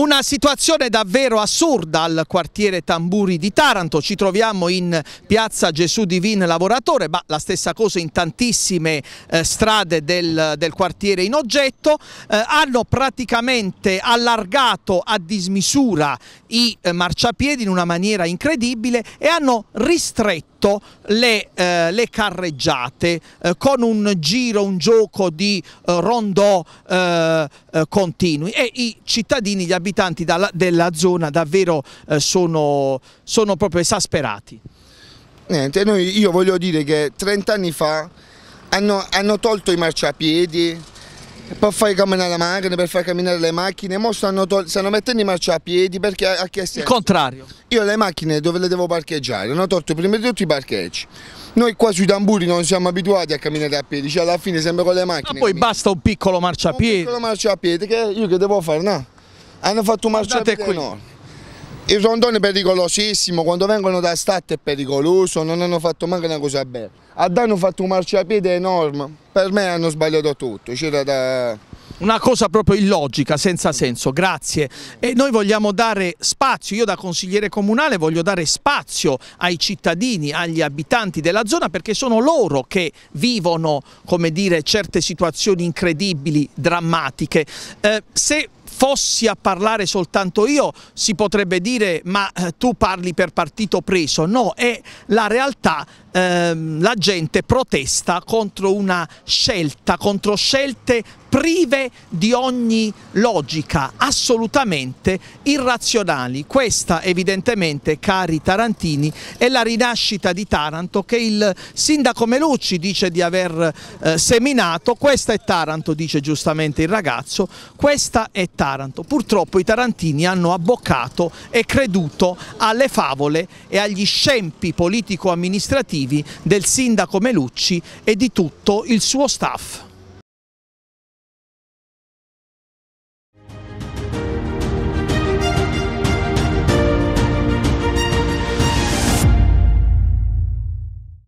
Una situazione davvero assurda al quartiere Tamburi di Taranto, ci troviamo in piazza Gesù Divin Lavoratore, ma la stessa cosa in tantissime eh, strade del, del, quartiere in oggetto, eh, hanno praticamente allargato a dismisura i eh, marciapiedi in una maniera incredibile e hanno ristretto le, eh, le, carreggiate eh, con un giro, un gioco di eh, rondò eh, eh, continui e i cittadini, gli abitanti abitanti dalla, della zona davvero eh, sono, sono proprio esasperati. Niente, noi, io voglio dire che 30 anni fa hanno, hanno tolto i marciapiedi per far camminare la macchina, per far camminare le macchine, ora stanno, stanno mettendo i marciapiedi perché ha chiesto... Il contrario. Io le macchine dove le devo parcheggiare? Hanno tolto prima di tutto i parcheggi. Noi qua sui tamburi non siamo abituati a camminare a piedi, cioè alla fine sempre con le macchine. Ma poi basta un piccolo marciapiede. Un piccolo marciapiede che io che devo fare? No hanno fatto marciapiede qui no. Il rondone è pericolosissimo, quando vengono da statte è pericoloso, non hanno fatto manco una cosa bella. A Dan hanno fatto un marciapiede enorme, per me hanno sbagliato tutto, c'era da... Una cosa proprio illogica, senza senso, grazie. E noi vogliamo dare spazio, io da consigliere comunale voglio dare spazio ai cittadini, agli abitanti della zona perché sono loro che vivono, come dire, certe situazioni incredibili, drammatiche. Eh, se fossi a parlare soltanto io si potrebbe dire ma eh, tu parli per partito preso, no, è la realtà Ehm, la gente protesta contro una scelta, contro scelte prive di ogni logica, assolutamente irrazionali. Questa evidentemente, cari tarantini, è la rinascita di Taranto che il sindaco Melucci dice di aver eh, seminato, questa è Taranto, dice giustamente il ragazzo, questa è Taranto. Purtroppo i tarantini hanno abboccato e creduto alle favole e agli scempi politico-amministrativi operativi del sindaco Melucci e di tutto il suo staff.